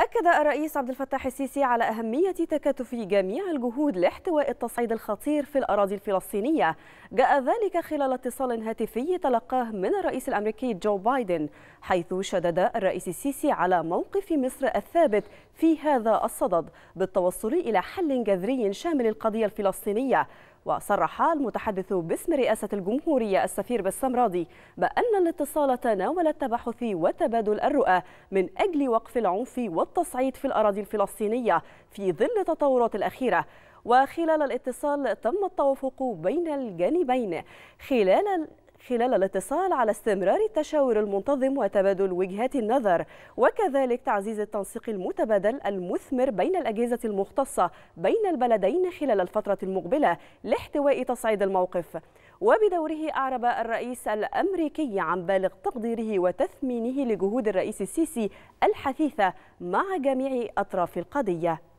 أكد الرئيس عبد الفتاح السيسي على أهمية تكاتف جميع الجهود لاحتواء التصعيد الخطير في الأراضي الفلسطينية جاء ذلك خلال اتصال هاتفي تلقاه من الرئيس الأمريكي جو بايدن حيث شدد الرئيس السيسي على موقف مصر الثابت في هذا الصدد بالتوصل إلى حل جذري شامل القضية الفلسطينية وصرح المتحدث باسم رئاسة الجمهورية السفير راضي بأن الاتصال تناول التبحث وتبادل الرؤى من أجل وقف العنف والتصعيد في الأراضي الفلسطينية في ظل التطورات الأخيرة وخلال الاتصال تم التوافق بين الجانبين خلال خلال الاتصال على استمرار التشاور المنتظم وتبادل وجهات النظر وكذلك تعزيز التنسيق المتبادل المثمر بين الأجهزة المختصة بين البلدين خلال الفترة المقبلة لاحتواء تصعيد الموقف وبدوره أعرب الرئيس الأمريكي عن بالغ تقديره وتثمينه لجهود الرئيس السيسي الحثيثة مع جميع أطراف القضية